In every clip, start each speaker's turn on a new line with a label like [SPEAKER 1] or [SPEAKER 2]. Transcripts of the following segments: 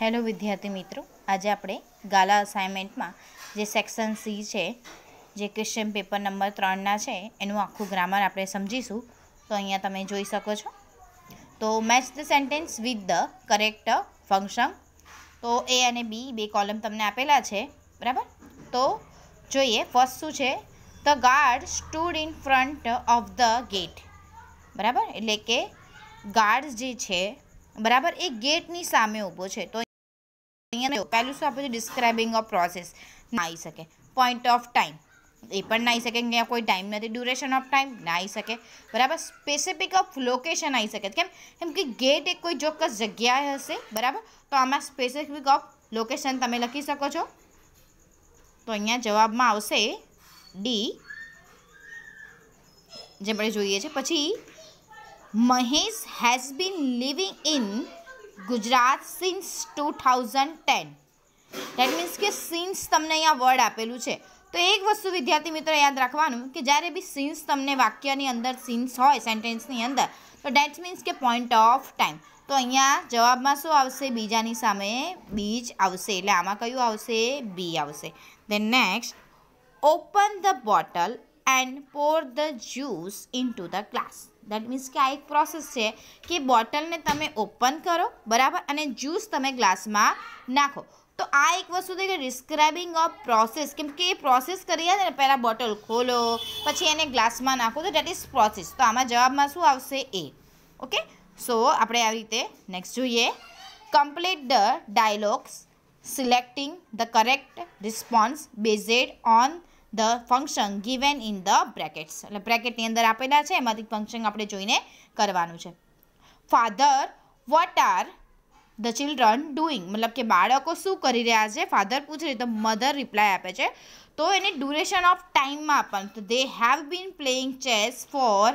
[SPEAKER 1] hello વિદ્યાર્થી મિત્રો આજે આપણે ગાલા અસાઇનમેન્ટમાં જે સેક્શન સી છે જે ક્વેશ્ચન પેપર નંબર ત્રણના છે એનું આખું ગ્રામર આપણે સમજીશું તો અહીંયા તમે જોઈ શકો છો તો match the sentence with the correct function તો એ અને બી બે કોલમ તમને આપેલા છે બરાબર તો જોઈએ ફર્સ્ટ શું છે the guard stood in front of the gate બરાબર એટલે કે ગાર્ડ જે છે બરાબર એ ગેટની સામે ઊભો છે તો અને પહેલું શું આપ્યું છે ડિસ્ક્રાઇબિંગ ઓફ પ્રોસેસ ના આવી શકે પોઈન્ટ ઓફ ટાઈમ એ પણ ના આવી શકે ત્યાં કોઈ ટાઈમ નથી ડ્યુરેશન ઓફ ટાઈમ ના આવી શકે બરાબર સ્પેસિફિક ઓફ લોકેશન આવી શકે કેમ કેમ કે ગેટ એક કોઈ ચોક્કસ જગ્યાએ હશે બરાબર તો આમાં સ્પેસિફિક ઓફ લોકેશન તમે લખી શકો છો તો અહીંયા જવાબમાં આવશે ડી જે આપણે જોઈએ છે પછી Mahesh has been living in Gujarat since two thousand ten that means કે સિન્સ તમને અહીંયા વર્ડ આપેલું છે તો એક વસ્તુ વિદ્યાર્થી મિત્રો યાદ રાખવાનું કે જ્યારે બી સિન્સ તમને વાક્યની અંદર સિન્સ હોય સેન્ટેન્સની અંદર તો ડેટ મીન્સ કે પોઈન્ટ ઓફ ટાઈમ તો અહીંયા જવાબમાં શું આવશે બીજાની સામે બીજ આવશે એટલે આમાં કયું આવશે બી આવશે then next open the bottle and pour the juice into the glass that means કે આ એક પ્રોસેસ છે કે બોટલને તમે ઓપન કરો બરાબર અને જ્યુસ તમે ગ્લાસમાં નાખો તો આ એક વસ્તુ છે કે ડિસ્ક્રાઇબિંગ ઓફ પ્રોસેસ કેમ કે એ પ્રોસેસ કરીએ ને પહેલાં બોટલ ખોલો પછી એને ગ્લાસમાં નાખો તો દેટ ઇઝ પ્રોસેસ તો આમાં જવાબમાં શું આવશે એ ઓકે સો આપણે આવી રીતે નેક્સ્ટ જોઈએ complete the dialogues selecting the correct response based on the function given in the brackets એટલે બ્રેકેટની અંદર આપેલા છે એમાંથી ફંક્શન આપણે જોઈને કરવાનું છે father what are the children doing મતલબ કે બાળકો શું કરી રહ્યા છે ફાધર પૂછે તો મધર રિપ્લાય આપે છે તો એને ડ્યુરેશન ઓફ ટાઈમમાં પણ તો they have been playing chess for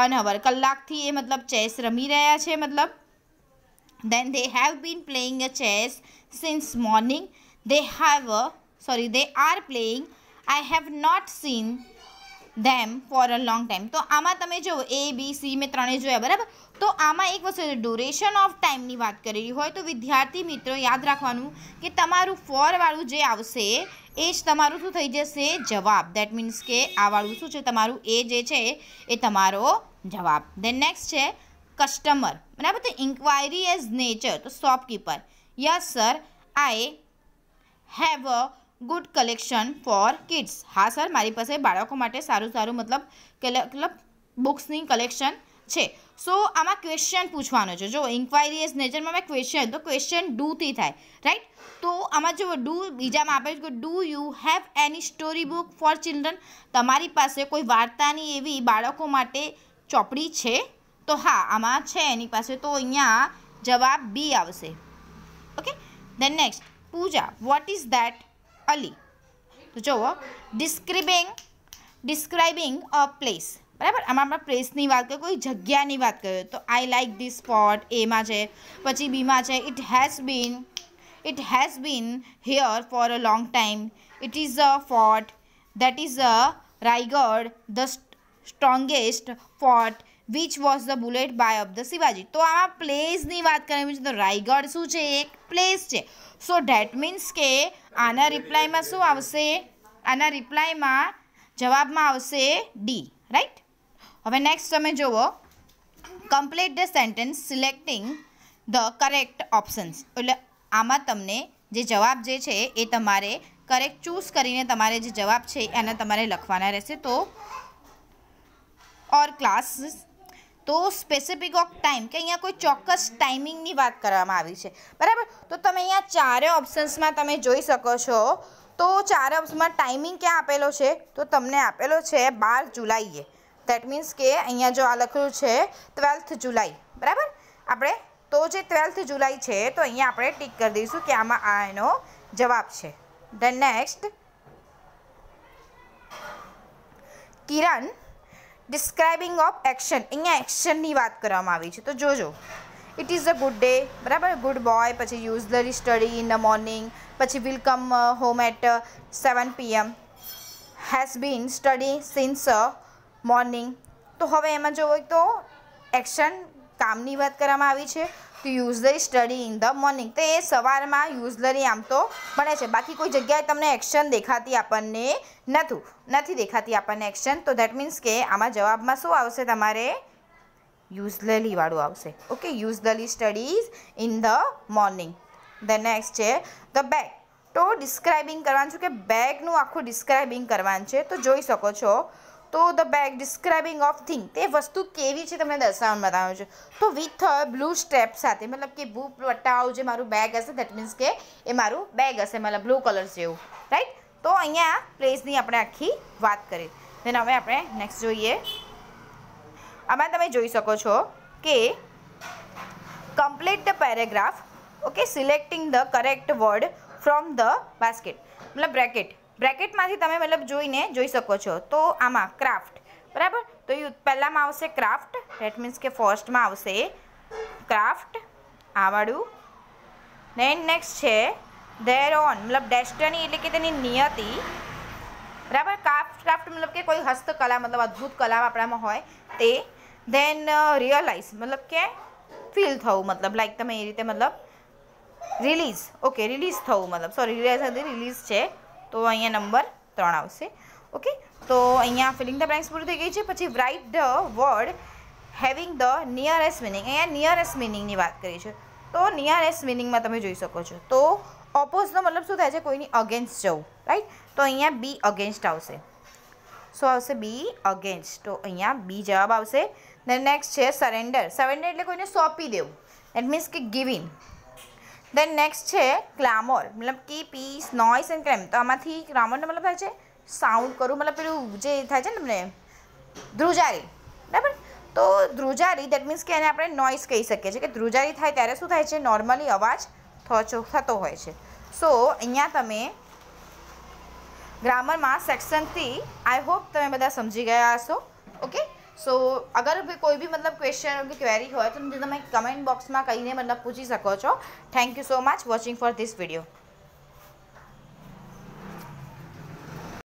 [SPEAKER 1] an hour કલાકથી એ મતલબ ચેસ રમી રહ્યા છે મતલબ then they have been playing a chess since morning they have a, sorry they are I have not seen them for a long time તો આમાં તમે જુઓ એ બી સી મેં ત્રણે જોયા બરાબર તો આમાં એક વસ્તુ ડ્યુરેશન ઓફ ટાઈમની વાત કરેલી હોય તો વિદ્યાર્થી મિત્રો યાદ રાખવાનું કે તમારું ફોરવાળું જે આવશે એ જ તમારું શું થઈ જશે જવાબ દેટ મીન્સ કે આવાળું શું છે તમારું એ જે છે એ તમારો જવાબ ધેન નેક્સ્ટ છે કસ્ટમર બરાબર તો ઇન્ક્વાયરી એઝ નેચર તો shopkeeper yes sir I have a good collection for kids હા સર મારી પાસે બાળકો માટે સારું સારું મતલબ મતલબ બુક્સની કલેક્શન છે સો આમાં ક્વેશ્ચન પૂછવાનો છે જો ઇન્ક્વાયરી એઝ નેચરમાં મેં ક્વેશ્ચન તો ક્વેશ્ચન ડૂથી થાય રાઈટ તો આમાં જો ડુ બીજામાં આપે છે કે do you have any story book for children તમારી પાસે કોઈ વાર્તાની એવી બાળકો માટે ચોપડી છે તો હા આમાં છે એની પાસે તો અહીંયા જવાબ બી આવશે okay then next Pooja what is that Ali तो जो डिस्क्रिबिंग डिस्क्राइबिंग अ प्लेस बराबर आम आप प्लेस की बात करें कोई जगह की बात करें तो I like this spot A में है पची बी में है it has been it has been here for a long time it is a fort that is a Raigad the strongest fort which was the built by of the Shivaji તો આ પ્લેસની વાત કરવી છે તો રાયગઢ શું છે એક પ્લેસ છે સો ડેટ મીન્સ કે આના રિપ્લાયમાં શું આવશે આના રિપ્લાયમાં જવાબમાં આવશે ડી રાઈટ હવે નેક્સ્ટ તમે જુઓ complete the sentence selecting the correct options એટલે આમાં તમને જે જવાબ જે છે એ તમારે કરેક્ટ ચૂઝ કરીને તમારે જે જવાબ છે એના તમારે લખવાના રહેશે તો ઓર ક્લાસ તો સ્પેસિફિક ઓફ ટાઈમ કે અહીંયા કોઈ ચોક્કસ ટાઈમિંગની વાત કરવામાં આવી છે બરાબર તો તમે અહીંયા ચારે ઓપ્શન્સમાં તમે જોઈ શકો છો તો ચારે ઓપ્શનમાં ટાઈમિંગ ક્યાં આપેલો છે તો તમને આપેલો છે બાર જુલાઈએ દેટ મીન્સ કે અહીંયા જો આ લખ્યું છે ટ્વેલ્થ જુલાઈ બરાબર આપણે તો જે ટ્વેલ્થ જુલાઈ છે તો અહીંયા આપણે ટીક કરી દઈશું કે આમાં આ એનો જવાબ છે ધ નેક્સ્ટ કિરણ ડિસ્ક્રાઇબિંગ ઓફ એક્શન અહીંયા એક્શનની વાત કરવામાં આવી છે તો જોજો it is a good day બરાબર ગુડ બોય પછી usually study in the morning પછી will come home at seven PM has been study since morning તો હવે એમાં જોવો તો એક્શન કામની વાત કરવામાં આવી છે two usually study in the morning તો એ સવારમાં યુઝલરી આમ તો ભણે છે બાકી કોઈ જગ્યાએ તમને એક્શન દેખાતી આપણને નથી નથી દેખાતી આપણને એક્શન તો દેટ મીન્સ કે આમાં જવાબમાં શું આવશે તમારે યુઝલરીવાળું આવશે okay usually studies in the morning the next છે ધ બેગ તો ડિસ્ક્રાઇબિંગ કરવાનું છે કે બેગનું આખું ડિસ્ક્રાઇબિંગ કરવાનું છે તો જોઈ શકો છો તો the bag describing of thing તે વસ્તુ કેવી છે તમને દર્શાવવાનું બતાવ્યું છે તો વિથ બ્લુ સ્ટેપ સાથે મતલબ કે બ્લુ પટ્ટાઓ જે મારું બેગ હશે દેટ મીન્સ કે એ મારું બેગ હશે મતલબ બ્લુ કલર જેવું રાઈટ તો અહીંયા પ્લેસની આપણે આખી વાત કરી દેન હવે આપણે નેક્સ્ટ જોઈએ આમાં તમે જોઈ શકો છો કે complete the paragraph okay selecting the correct word from the basket મતલબ બ્રેકેટ બ્રેકેટમાંથી તમે મતલબ જોઈને જોઈ શકો છો તો આમાં ક્રાફ્ટ બરાબર તો એ પહેલાંમાં આવશે ક્રાફ્ટ ડેટ મીન્સ કે ફર્સ્ટમાં આવશે ક્રાફ્ટ આવાળું નેન નેક્સ્ટ છે ધેર ઓન મતલબ ડેસ્ટની એટલે કે તેની નિયતિ બરાબર ક્રાફ્ટ ક્રાફ્ટ મતલબ કે કોઈ હસ્તકલા મતલબ અદ્ભુત કલા આપણામાં હોય તે ધેન રિયલાઇઝ મતલબ કે ફીલ થવું મતલબ લાઈક તમે એ રીતે મતલબ રિલીઝ ઓકે રિલીઝ થવું મતલબ સોરી રિલીઝ રિલીઝ છે તો અહીંયા નંબર ત્રણ આવશે ઓકે તો અહીંયા ફિલિંગ ધ બ્લેન્ક્સ પૂરું થઈ ગઈ છે પછી write the word having the nearest meaning અહીંયા નિયરેસ્ટ મિનિંગની વાત કરી છે તો નિયરેસ્ટ મિનિંગમાં તમે જોઈ શકો છો તો ઓપોઝનો મતલબ શું થાય છે કોઈની અગેન્સ્ટ જવું રાઈટ તો અહીંયા બી અગેન્સ્ટ આવશે શું આવશે બી અગેન્સ્ટ તો અહીંયા બી જવાબ આવશે ને નેક્સ્ટ છે સરેન્ડર સરેન્ડર એટલે કોઈને સોંપી દેવું એટ મીન્સ કે ગિવિંગ દેન નેક્સ્ટ છે ગ્લામોર મતલબ કી પીસ નોઇસ એન્ડ ક્લેમ તો આમાંથી ગ્લામોરનો મતલબ થાય છે સાઉન્ડ કરવું મતલબ પેલું જે થાય છે ને તમને ધ્રુજારી બરાબર તો ધ્રુજારી દેટ મીન્સ કે એને આપણે નોઇસ કહી શકીએ છીએ કે ધ્રુજારી થાય ત્યારે શું થાય છે નોર્મલી અવાજ થતો હોય છે સો અહીંયા તમે ગ્રામરમાં સેક્શનથી આઈ હોપ તમે બધા સમજી ગયા હશો ઓકે સો અગર કોઈ બી મતલબ ક્વેશ્ચન કે ક્વેરી હોય તો તમે કમેન્ટ બોક્સમાં કહીને મતલબ પૂછી શકો છો thank you so much watching for this video